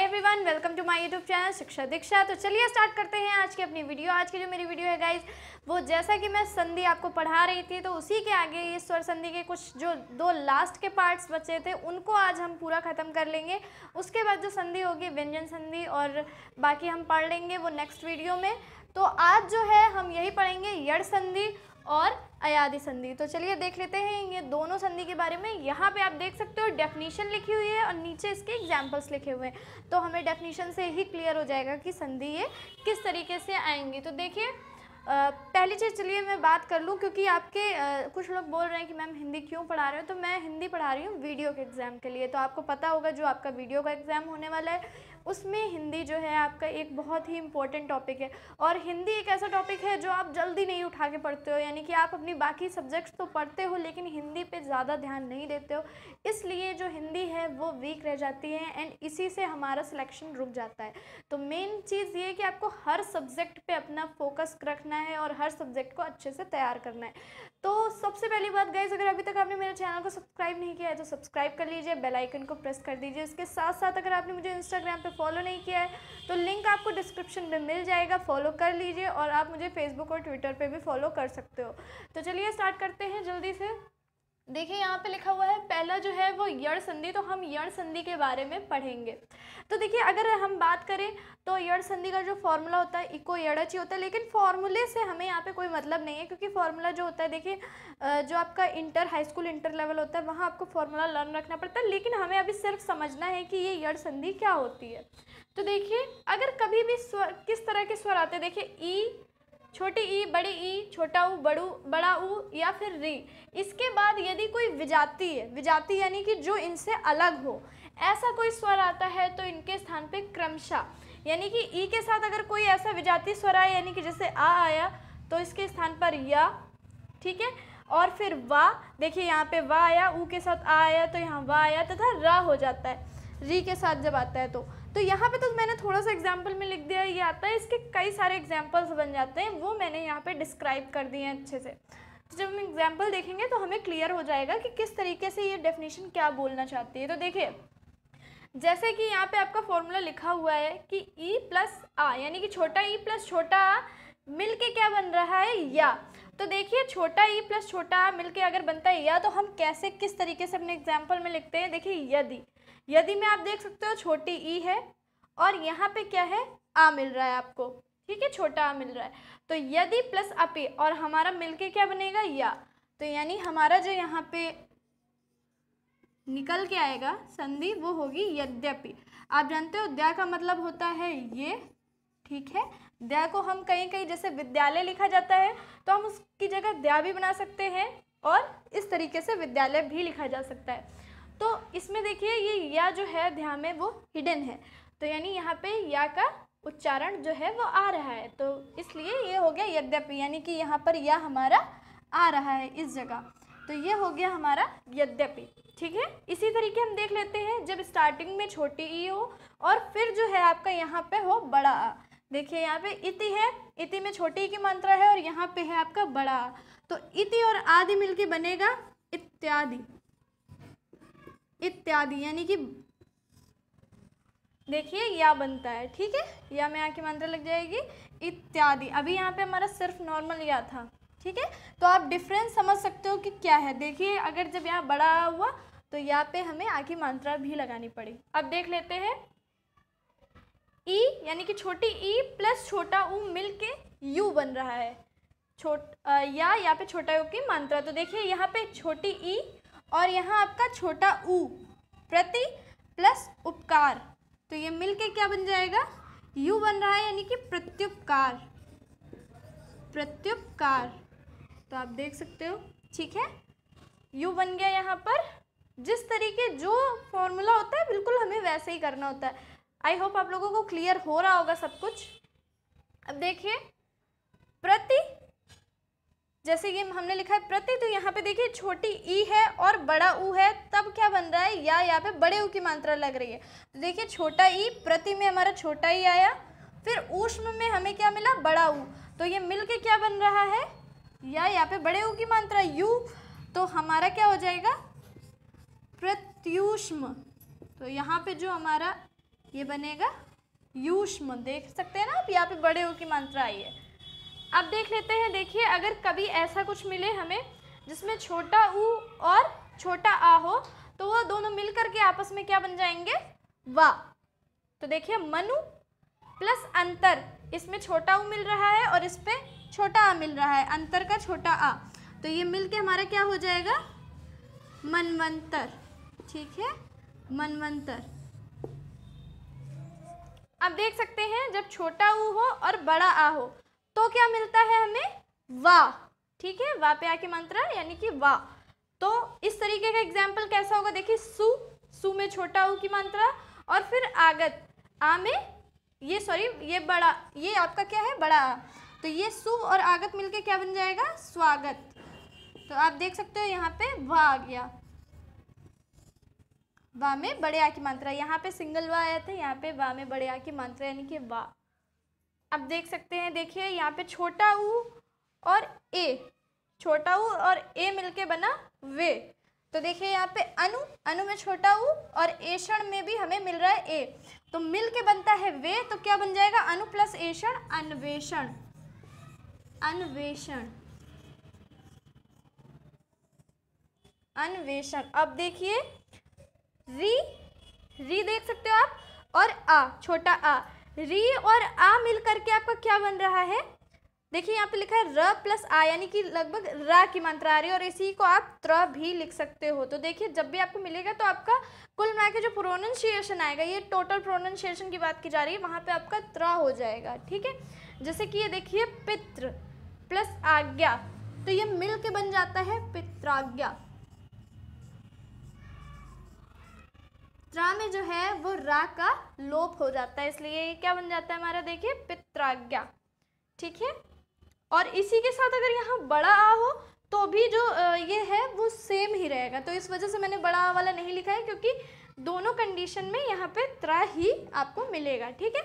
hi everyone welcome to my YouTube channel Shiksha Diksha तो चलिए start करते हैं आज की अपनी वीडियो आज की जो मेरी वीडियो है गाइज वो जैसा कि मैं संधि आपको पढ़ा रही थी तो उसी के आगे इस स्वर संधि के कुछ जो दो लास्ट के पार्ट्स बचे थे उनको आज हम पूरा ख़त्म कर लेंगे उसके बाद जो संधि होगी व्यंजन संधि और बाकी हम पढ़ लेंगे वो नेक्स्ट वीडियो में तो आज जो है हम यही पढ़ेंगे यड़ संधि और अयाधि संधि तो चलिए देख लेते हैं ये दोनों संधि के बारे में यहाँ पे आप देख सकते हो डेफिनेशन लिखी हुई है और नीचे इसके एग्जाम्पल्स लिखे हुए हैं तो हमें डेफिनेशन से ही क्लियर हो जाएगा कि संधि ये किस तरीके से आएंगी तो देखिए पहली चीज़ चलिए मैं बात कर लूँ क्योंकि आपके आ, कुछ लोग बोल रहे हैं कि मैम हिंदी क्यों पढ़ा रहे हो तो मैं हिंदी पढ़ा रही हूँ वीडियो के एग्ज़ाम के लिए तो आपको पता होगा जो आपका वीडियो का एग्ज़ाम होने वाला है उसमें हिंदी जो है आपका एक बहुत ही इंपॉर्टेंट टॉपिक है और हिंदी एक ऐसा टॉपिक है जो आप जल्दी नहीं उठा के पढ़ते हो यानी कि आप अपनी बाकी सब्जेक्ट्स तो पढ़ते हो लेकिन हिंदी पे ज़्यादा ध्यान नहीं देते हो इसलिए जो हिंदी है वो वीक रह जाती है एंड इसी से हमारा सिलेक्शन रुक जाता है तो मेन चीज़ ये कि आपको हर सब्जेक्ट पर अपना फोकस रखना है और हर सब्जेक्ट को अच्छे से तैयार करना है तो सबसे पहली बात गाइज अगर अभी तक आपने मेरे चैनल को सब्सक्राइब नहीं किया है तो सब्सक्राइब कर लीजिए बेलाइकन को प्रेस कर दीजिए इसके साथ साथ अगर आपने मुझे इंस्टाग्राम पर पे फॉलो नहीं किया है तो लिंक आपको डिस्क्रिप्शन में मिल जाएगा फॉलो कर लीजिए और आप मुझे फेसबुक और ट्विटर पर भी फॉलो कर सकते हो तो चलिए स्टार्ट करते हैं जल्दी से देखिए यहाँ पे लिखा हुआ है पहला जो है वो यड़ संधि तो हम यड़ संधि के बारे में पढ़ेंगे तो देखिए अगर हम बात करें तो यड़ संधि का जो फॉर्मूला होता है इको यड़च ही होता है लेकिन फॉर्मूले से हमें यहाँ पे कोई मतलब नहीं है क्योंकि फॉर्मूला जो होता है देखिए जो आपका inter high school inter level होता है वहाँ आपको फॉर्मूला लर्न रखना पड़ता है लेकिन हमें अभी सिर्फ समझना है कि ये यड़ संधि क्या होती है तो देखिए अगर कभी भी स्वर किस तरह के स्वर आते हैं देखिए ई छोटी ई बड़ी ई छोटा ऊ बड़ू बड़ा ऊ या फिर री इसके बाद यदि कोई विजाति है विजाति यानी कि जो इनसे अलग हो ऐसा कोई स्वर आता है तो इनके स्थान पे क्रमशः यानी कि ई के साथ अगर कोई ऐसा विजाति स्वर आया यानी कि जैसे आ आया तो इसके स्थान पर या ठीक है और फिर वा देखिए यहाँ पे वा आया ऊ के साथ आ आया तो यहाँ वा आया तथा र हो जाता है री के साथ जब आता है तो तो यहाँ पे तो मैंने थोड़ा सा एग्जाम्पल में लिख दिया ये आता है इसके कई सारे एग्जाम्पल्स बन जाते हैं वो मैंने यहाँ पे डिस्क्राइब कर दिए हैं अच्छे से तो जब हम एग्जाम्पल देखेंगे तो हमें क्लियर हो जाएगा कि किस तरीके से ये डेफिनेशन क्या बोलना चाहती है तो देखिए जैसे कि यहाँ पे आपका फॉर्मूला लिखा हुआ है कि ई प्लस आ यानी कि छोटा ई e प्लस छोटा आ मिल के क्या बन रहा है या तो देखिए छोटा ई e प्लस छोटा आ मिल के अगर बनता है या तो हम कैसे किस तरीके से अपने एग्जाम्पल में लिखते हैं देखिए यदि यदि मैं आप देख सकते हो छोटी ई है और यहाँ पे क्या है आ मिल रहा है आपको ठीक है छोटा आ मिल रहा है तो यदि प्लस अपे और हमारा मिलके क्या बनेगा या तो यानी हमारा जो यहाँ पे निकल के आएगा संधि वो होगी यद्यपि आप जानते हो द्या का मतलब होता है ये ठीक है द्या को हम कहीं कहीं जैसे विद्यालय लिखा जाता है तो हम उसकी जगह द्या भी बना सकते हैं और इस तरीके से विद्यालय भी लिखा जा सकता है तो इसमें देखिए ये या जो है ध्यान में वो हिडन है तो यानी यहाँ पे या का उच्चारण जो है वो आ रहा है तो इसलिए ये हो गया यद्यपि यानी कि यहाँ पर या हमारा आ रहा है इस जगह तो ये हो गया हमारा यद्यपि ठीक है इसी तरीके हम देख लेते हैं जब स्टार्टिंग में छोटी ई हो और फिर जो है आपका यहाँ पे हो बड़ा आ देखिए यहाँ पे इति है इति में छोटी की मात्रा है और यहाँ पे है आपका बड़ा तो इति और आदि मिलके बनेगा इत्यादि इत्यादि यानी कि देखिए या बनता है ठीक है या में आके मात्रा लग जाएगी इत्यादि अभी यहाँ पे हमारा सिर्फ नॉर्मल या था ठीक है तो आप डिफरेंस समझ सकते हो कि क्या है देखिए अगर जब यहाँ बड़ा हुआ तो यहाँ पे हमें आके मात्रा भी लगानी पड़ी अब देख लेते हैं ई e, यानी कि छोटी ई e प्लस छोटा ऊ मिल के यू बन रहा है छोट या यहाँ पे छोटा यू की मात्रा तो देखिए यहाँ पे छोटी ई e, और यहाँ आपका छोटा उ प्रति प्लस उपकार तो ये मिलके क्या बन जाएगा यू बन रहा है यानी कि प्रत्युपकार प्रत्युपकार तो आप देख सकते हो ठीक है यू बन गया यहाँ पर जिस तरीके जो फॉर्मूला होता है बिल्कुल हमें वैसे ही करना होता है आई होप आप लोगों को क्लियर हो रहा होगा सब कुछ अब देखिए जैसे ये हमने लिखा है प्रति तो यहाँ पे देखिए छोटी ई है और बड़ा ऊ है तब क्या बन रहा है या यहाँ पे बड़े ऊ की मात्रा लग रही है तो देखिए छोटा ई प्रति में हमारा छोटा ई आया फिर ऊष्म में हमें क्या मिला बड़ा ऊ तो ये मिल के क्या बन रहा है या यहाँ पे बड़े ऊ की मात्रा यू तो हमारा क्या हो जाएगा प्रत्युष्म तो यहाँ पे जो हमारा ये बनेगा यूष्म देख सकते हैं ना आप यहाँ पे बड़े ऊ की मात्रा आई है अब देख लेते हैं देखिए अगर कभी ऐसा कुछ मिले हमें जिसमें छोटा ऊ और छोटा आ हो तो वो दोनों मिल करके आपस में क्या बन जाएंगे वा तो देखिए मनु प्लस अंतर इसमें छोटा ऊ मिल रहा है और इस पर छोटा आ मिल रहा है अंतर का छोटा आ तो ये मिल के हमारा क्या हो जाएगा मनवंतर ठीक है मनवंतर अब देख सकते हैं जब छोटा ऊ हो और बड़ा आ हो तो क्या मिलता है हमें वाह ठीक है वा पे आके मंत्र यानी कि वाह तो इस तरीके का एग्जाम्पल कैसा होगा देखिए सु सु में छोटा ऊ की मात्रा और फिर आगत आ में ये सॉरी ये बड़ा ये आपका क्या है बड़ा आ तो ये सु और आगत मिलके क्या बन जाएगा स्वागत तो आप देख सकते हो यहाँ पे वाह आ गया वा में बड़े आ की मात्रा यहाँ पे सिंगल वाह आया था यहाँ पे वा में बड़े आ की मात्रा यानी कि वाह आप देख सकते हैं देखिए यहाँ पे छोटा ऊ और ए छोटा ऊ और ए मिलके बना वे तो देखिए यहाँ पे अनु अनु में छोटा ऊ और एषण में भी हमें मिल रहा है ए तो मिल के बनता है वे तो क्या बन जाएगा अनु प्लस एषण अन्वेषण अन्वेषण अन्वेषण अब देखिए री री देख सकते हो आप और आ छोटा आ री और आ मिल करके आपका क्या बन रहा है देखिए यहाँ पे लिखा है र प्लस आ यानी कि लगभग रा की मात्रा आ रही है और इसी को आप त्र भी लिख सकते हो तो देखिए जब भी आपको मिलेगा तो आपका कुल मिला के जो प्रोनाउंसिएशन आएगा ये टोटल प्रोनाउंसिएशन की बात की जा रही है वहाँ पे आपका त्र हो जाएगा ठीक है जैसे कि ये देखिए पित्र प्लस आज्ञा तो ये मिल के बन जाता है पित्राज्ञा त्रा में जो है वो रा का लोप हो जाता है इसलिए ये क्या बन जाता है हमारा देखिए पित्राज्ञा ठीक है और इसी के साथ अगर यहाँ बड़ा आ हो तो भी जो ये है वो सेम ही रहेगा तो इस वजह से मैंने बड़ा आ वाला नहीं लिखा है क्योंकि दोनों कंडीशन में यहाँ पे त्रा ही आपको मिलेगा ठीक है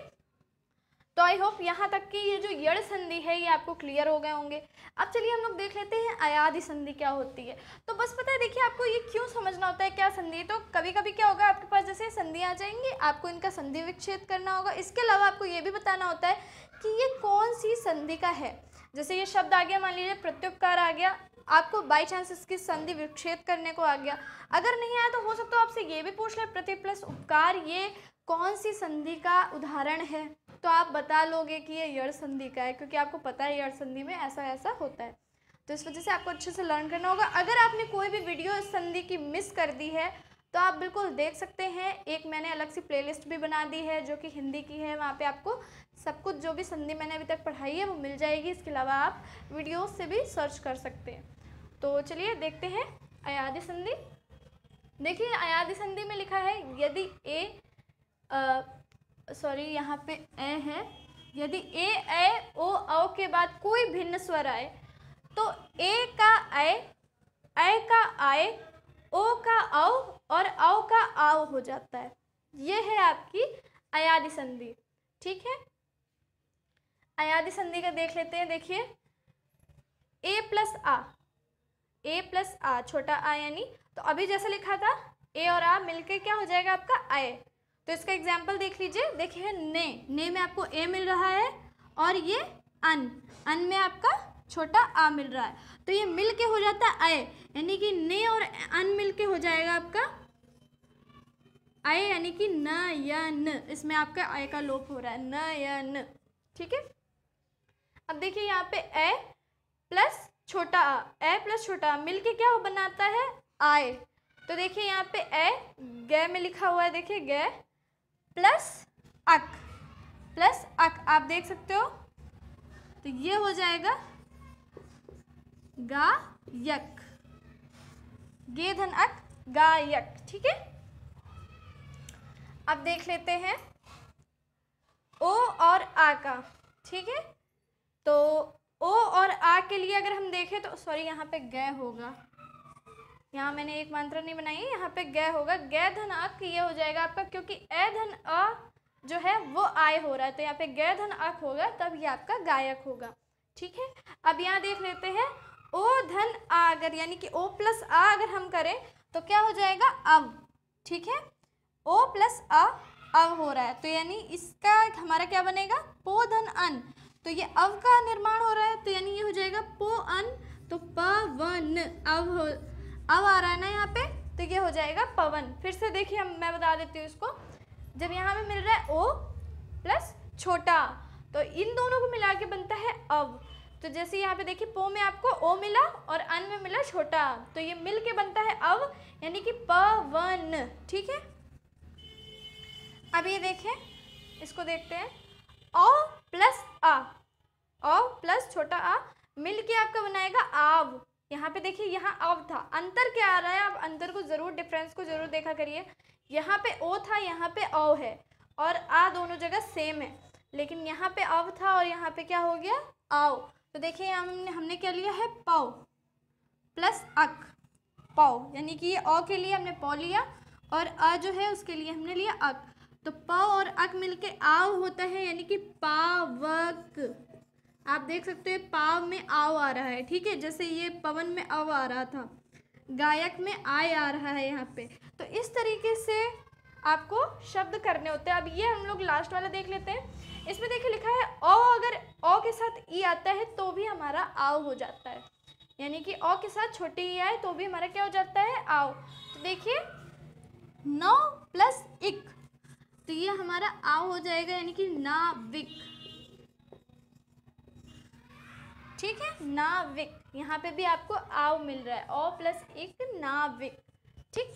तो आई होप यहाँ तक कि ये जो यड़ संधि है ये आपको क्लियर हो गए होंगे अब चलिए हम लोग देख लेते हैं अयाधि संधि क्या होती है तो बस पता है देखिए आपको ये क्यों समझना होता है क्या संधि है तो कभी कभी क्या होगा आपके पास जैसे संधि आ जाएंगी आपको इनका संधि विक्षेद करना होगा इसके अलावा आपको ये भी बताना होता है कि ये कौन सी संधि का है जैसे ये शब्द आ गया मान लीजिए प्रत्युपकार आ गया आपको बाई चांस इसकी संधि विक्षेद करने को आ गया अगर नहीं आया तो हो सकता है आपसे ये भी पूछ ले प्रति प्लस उपकार ये कौन सी संधि का उदाहरण है तो आप बता लोगे कि ये यड़ संधि का है क्योंकि आपको पता है यड़ संधि में ऐसा ऐसा होता है तो इस वजह से आपको अच्छे से लर्न करना होगा अगर आपने कोई भी वीडियो इस संधि की मिस कर दी है तो आप बिल्कुल देख सकते हैं एक मैंने अलग सी प्लेलिस्ट भी बना दी है जो कि हिंदी की है वहाँ पे आपको सब कुछ जो भी संधि मैंने अभी तक पढ़ाई है वो मिल जाएगी इसके अलावा आप वीडियो से भी सर्च कर सकते हैं तो चलिए देखते हैं अयाधि संधि देखिए अयाधि संधि में लिखा है यदि ए आ, सॉरी यहाँ पे ए है यदि ए ए ओ औ के बाद कोई भिन्न स्वर आए तो ए का ए ए का आए ओ का औ और औ का आव हो जाता है ये है आपकी अयादि संधि ठीक है अयादि संधि का देख लेते हैं देखिए ए प्लस आ ए प्लस आ छोटा आ यानी तो अभी जैसे लिखा था ए और आ मिलके क्या हो जाएगा आपका आय तो इसका एग्जाम्पल देख लीजिए देखिए ने ने में आपको ए मिल रहा है और ये अन अन में आपका छोटा आ मिल रहा है तो ये मिल के हो जाता है अय यानी कि ने और अन मिल के हो जाएगा आपका आय यानी कि न या न इसमें आपका आय का लोप हो रहा है न या न ठीक है अब देखिए यहाँ पे ए प्लस छोटा आ ए प्लस छोटा आ मिल के क्या वो बनाता है आय तो देखिए यहाँ पे ए गय में लिखा हुआ है देखिए गय प्लस अक प्लस अक आप देख सकते हो तो ये हो जाएगा गायक गे धन अक गायक ठीक है अब देख लेते हैं ओ और आ का ठीक है तो ओ और आ के लिए अगर हम देखें तो सॉरी यहाँ पे गय होगा यहाँ मैंने एक मात्रा नहीं बनाई यहाँ पे गय होगा गय धन अक ये हो जाएगा आपका क्योंकि ए धन अ जो है वो आय हो रहा है तो यहाँ पे गय धन अक होगा तब ये आपका गायक होगा ठीक है अब यहाँ देख लेते हैं ओ धन आ अगर यानी कि ओ प्लस आ अगर हम करें तो क्या हो जाएगा अब ठीक है ओ प्लस अ अब हो रहा है तो यानी इसका हमारा क्या बनेगा पो धन अन तो ये अव का निर्माण हो रहा है तो यानी ये हो जाएगा पो अन तो वन अव हो अब आ रहा है ना यहाँ पे तो ये हो जाएगा पवन फिर से देखिए मैं बता देती हूँ इसको जब यहाँ पे मिल रहा है ओ प्लस छोटा तो इन दोनों को मिला के बनता है अब तो जैसे यहाँ पे देखिए पो में आपको ओ मिला और अन में मिला छोटा तो ये मिल के बनता है अब यानी कि पवन ठीक है अब ये देखें इसको देखते हैं ओ प्लस आ ओ प्लस छोटा आ मिल के आपका बनाएगा आव यहाँ पे देखिए यहाँ अव था अंतर क्या आ रहा है आप अंतर को ज़रूर डिफरेंस को ज़रूर देखा करिए यहाँ पे ओ था यहाँ पे अव है और आ दोनों जगह सेम है लेकिन यहाँ पे अव था और यहाँ पे क्या हो गया आओ तो देखिए हमने हमने क्या लिया है पाओ प्लस अक पाओ यानी कि ये औ के लिए हमने पाओ लिया और अ जो है उसके लिए हमने लिया अक तो पाओ और अक मिलके आओ होता है यानी कि पावक आप देख सकते हैं पाव में आव आ रहा है ठीक है जैसे ये पवन में अव आ रहा था गायक में आय आ रहा है यहाँ पे तो इस तरीके से आपको शब्द करने होते हैं अब ये हम लोग लास्ट वाला देख लेते हैं इसमें देखिए लिखा है ओ अगर ओ के साथ ई आता है तो भी हमारा आओ हो जाता है यानी कि ओ के साथ छोटी ई आए तो भी हमारा क्या हो जाता है आओ तो देखिए नौ प्लस इक तो ये हमारा आओ हो जाएगा यानी कि ना विक ठीक है नाविक यहाँ पे भी आपको आव मिल रहा है ओ प्लस एक नाविक ठीक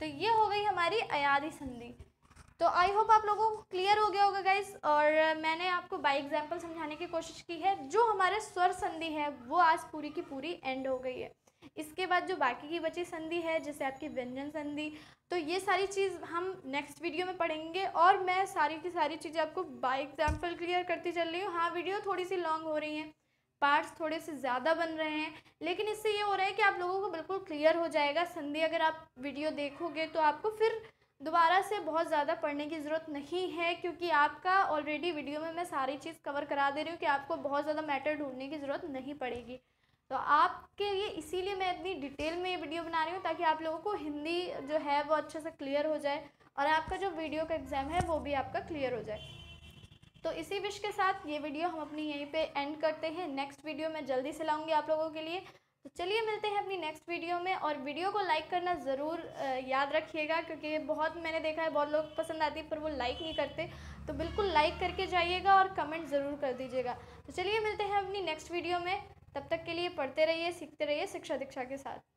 तो ये हो गई हमारी अयादी संधि तो आई होप आप लोगों को क्लियर हो गया होगा गाइज और मैंने आपको बाई एग्जाम्पल समझाने की कोशिश की है जो हमारे स्वर संधि है वो आज पूरी की पूरी एंड हो गई है इसके बाद जो बाकी की बची संधि है जैसे आपकी व्यंजन संधि तो ये सारी चीज़ हम नेक्स्ट वीडियो में पढ़ेंगे और मैं सारी की सारी चीज़ें आपको बाई एग्जाम्पल क्लियर करती चल रही हूँ हाँ वीडियो थोड़ी सी लॉन्ग हो रही है पार्ट्स थोड़े से ज़्यादा बन रहे हैं लेकिन इससे ये हो रहा है कि आप लोगों को बिल्कुल क्लियर हो जाएगा संधि अगर आप वीडियो देखोगे तो आपको फिर दोबारा से बहुत ज़्यादा पढ़ने की ज़रूरत नहीं है क्योंकि आपका ऑलरेडी वीडियो में मैं सारी चीज़ कवर करा दे रही हूँ कि आपको बहुत ज़्यादा मैटर ढूंढने की ज़रूरत नहीं पड़ेगी तो आपके लिए इसीलिए मैं इतनी डिटेल में ये वीडियो बना रही हूँ ताकि आप लोगों को हिंदी जो है वो अच्छे से क्लियर हो जाए और आपका जो वीडियो का एग्ज़ाम है वो भी आपका क्लियर हो जाए तो इसी विश के साथ ये वीडियो हम अपनी यहीं पे एंड करते हैं नेक्स्ट वीडियो मैं जल्दी से लाऊंगी आप लोगों के लिए तो चलिए मिलते हैं अपनी नेक्स्ट वीडियो में और वीडियो को लाइक करना ज़रूर याद रखिएगा क्योंकि बहुत मैंने देखा है बहुत लोग पसंद आती है पर वो लाइक नहीं करते तो बिल्कुल लाइक करके जाइएगा और कमेंट ज़रूर कर दीजिएगा तो चलिए मिलते हैं अपनी नेक्स्ट वीडियो में तब तक के लिए पढ़ते रहिए सीखते रहिए शिक्षा दीक्षा के साथ